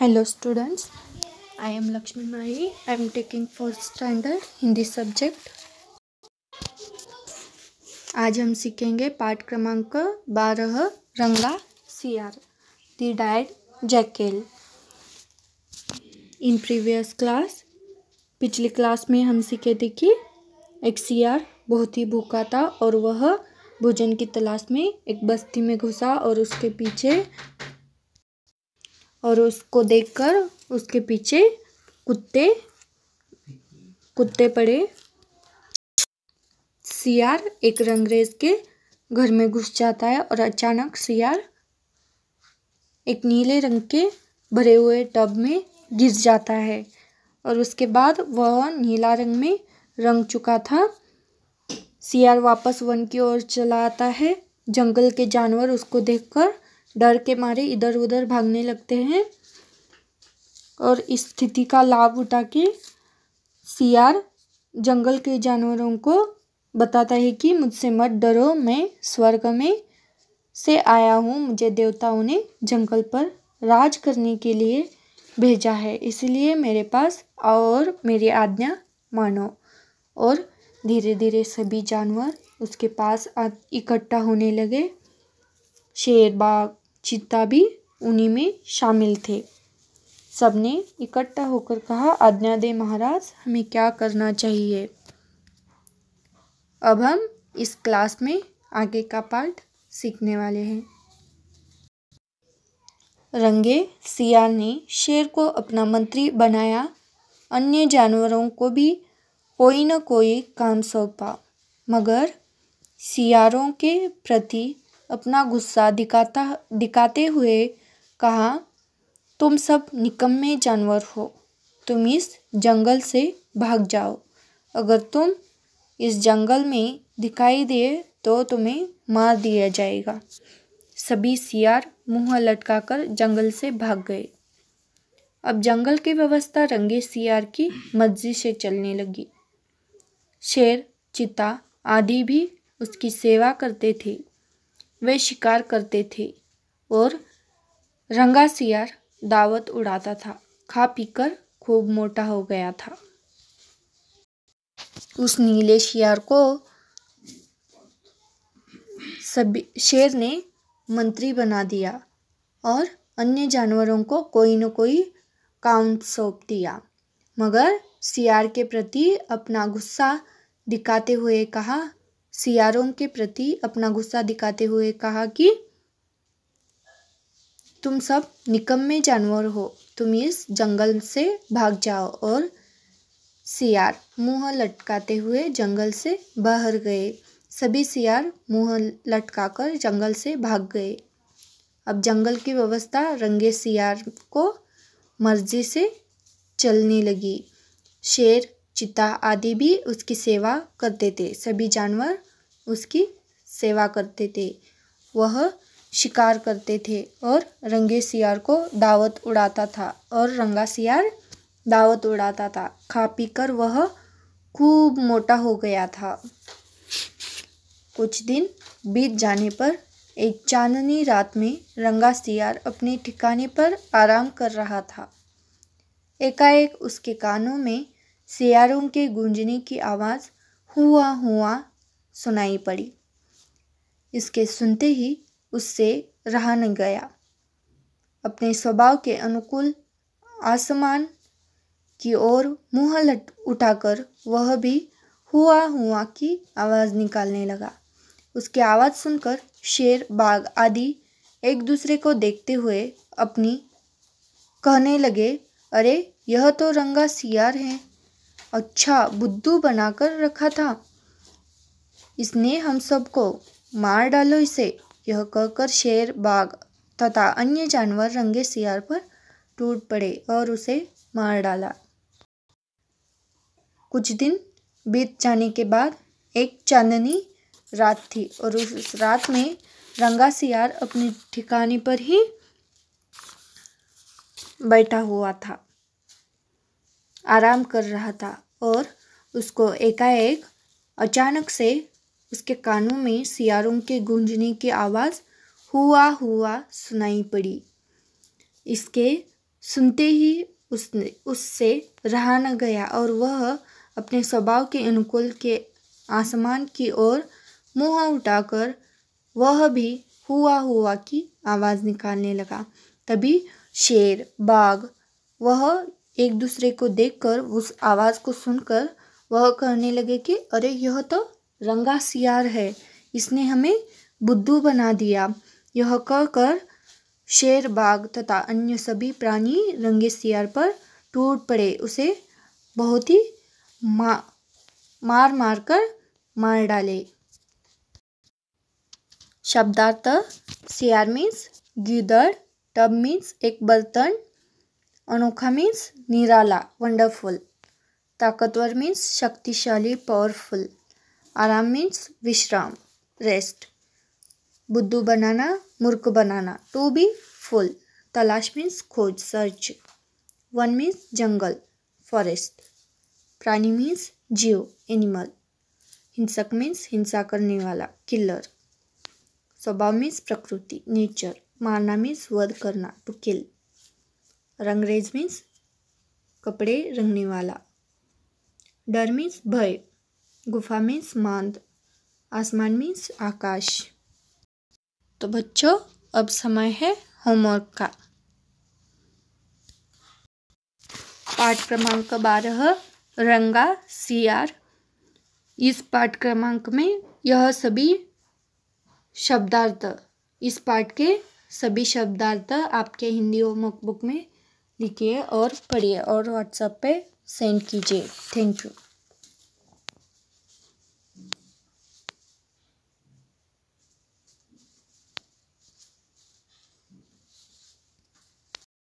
hello students I am Lakshmi my I am taking fourth standard Hindi subject आज हम सीखेंगे पाठ क्रमांक बारह रंगा सियार the dyed jackal in previous class पिछली क्लास में हम सीखे थे कि एक आर बहुत ही भूखा था और वह भोजन की तलाश में एक बस्ती में घुसा और उसके पीछे और उसको देखकर उसके पीछे कुत्ते कुत्ते पड़े सियार एक रंगरेज के घर में घुस जाता है और अचानक सियार एक नीले रंग के भरे हुए टब में गिर जाता है और उसके बाद वह नीला रंग में रंग चुका था सियार वापस वन की ओर चला आता है जंगल के जानवर उसको देखकर डर के मारे इधर उधर भागने लगते हैं और इस स्थिति का लाभ उठा के सियार जंगल के जानवरों को बताता है कि मुझसे मत डरो मैं स्वर्ग में से आया हूँ मुझे देवताओं ने जंगल पर राज करने के लिए भेजा है इसलिए मेरे पास और मेरी आज्ञा मानो और धीरे धीरे सभी जानवर उसके पास इकट्ठा होने लगे शेर बाघ चित्ता भी उन्हीं में शामिल थे सबने इकट्ठा होकर कहा आज्ञा दे महाराज हमें क्या करना चाहिए अब हम इस क्लास में आगे का पार्ट सीखने वाले हैं रंगे सिया ने शेर को अपना मंत्री बनाया अन्य जानवरों को भी कोई न कोई काम सौंपा मगर सियारों के प्रति अपना गुस्सा दिखाता दिखाते हुए कहा तुम सब निकम्मे जानवर हो तुम इस जंगल से भाग जाओ अगर तुम इस जंगल में दिखाई दे तो तुम्हें मार दिया जाएगा सभी सियार मुंह लटकाकर जंगल से भाग गए अब जंगल की व्यवस्था रंगे सियार की मर्जी से चलने लगी शेर चिता आदि भी उसकी सेवा करते थे वे शिकार करते थे और रंगा सियार दावत उड़ाता था खा पीकर खूब मोटा हो गया था उस नीले शियार को सभी शेर ने मंत्री बना दिया और अन्य जानवरों को कोई न कोई काम सौंप दिया मगर सियार के प्रति अपना गुस्सा दिखाते हुए कहा सियारों के प्रति अपना गुस्सा दिखाते हुए कहा कि तुम सब निकम्मे जानवर हो तुम इस जंगल से भाग जाओ और सियार मुंह लटकाते हुए जंगल से बाहर गए सभी सियार मुंह लटकाकर जंगल से भाग गए अब जंगल की व्यवस्था रंगे सियार को मर्जी से चलने लगी शेर चिता आदि भी उसकी सेवा करते थे सभी जानवर उसकी सेवा करते थे वह शिकार करते थे और रंगे सियार को दावत उड़ाता था और रंगा सियार दावत उड़ाता था खा पी कर वह खूब मोटा हो गया था कुछ दिन बीत जाने पर एक चांदनी रात में रंगा सियार अपने ठिकाने पर आराम कर रहा था एकाएक उसके कानों में सियारों के गूंजने की आवाज़ हुआ हुआ सुनाई पड़ी इसके सुनते ही उससे रहा न गया अपने स्वभाव के अनुकूल आसमान की ओर मुँह लट उठाकर वह भी हुआ हुआ की आवाज़ निकालने लगा उसकी आवाज़ सुनकर शेर बाघ आदि एक दूसरे को देखते हुए अपनी कहने लगे अरे यह तो रंगा सियार है अच्छा बुद्धू बनाकर रखा था इसने हम सबको मार डालो इसे यह कहकर शेर बाघ तथा अन्य जानवर रंगे सियार पर टूट पड़े और उसे मार डाला कुछ दिन बीत जाने के बाद एक चांदनी रात थी और उस रात में रंगा सियार अपने ठिकाने पर ही बैठा हुआ था आराम कर रहा था और उसको एकाएक अचानक से उसके कानों में सियारों के गूंजने की आवाज़ हुआ हुआ सुनाई पड़ी इसके सुनते ही उसने उससे रहा न गया और वह अपने स्वभाव के अनुकूल के आसमान की ओर मुंह उठाकर वह भी हुआ हुआ की आवाज़ निकालने लगा तभी शेर बाघ वह एक दूसरे को देखकर उस आवाज़ को सुनकर वह कहने लगे कि अरे यह तो रंगा सियार है इसने हमें बुद्धू बना दिया यह कहकर शेर बाघ तथा अन्य सभी प्राणी रंगे सियार पर टूट पड़े उसे बहुत ही मा मार मार कर मार डाले शब्दार्थ सियार मीन्स गिदड़ टब मीन्स एक बर्तन अनोखा मीन्स निराला वंडरफुल ताकतवर मीन्स शक्तिशाली पावरफुल आराम मीन्स विश्राम रेस्ट बुद्धू बनाना मूर्ख बनाना टू बी फुल तलाश मीन्स खोज सर्च वन मीन्स जंगल फॉरेस्ट प्राणी मीन्स जीव एनिमल हिंसक मीन्स हिंसा करने वाला किलर स्वभाव मीन्स प्रकृति नेचर मारना मीन्स वध करना टू किल रंगरेज मीन्स कपड़े रंगने वाला डर मीन्स भय गुफा मीन्स मांद आसमान मीन्स आकाश तो बच्चों अब समय है होमवर्क का पाठ क्रमांक बारह रंगा सी आर इस पाठ क्रमांक में यह सभी शब्दार्थ इस पाठ के सभी शब्दार्थ आपके हिंदी होमवर्क बुक में लिखिए और पढ़िए और व्हाट्सएप पे सेंड कीजिए थैंक यू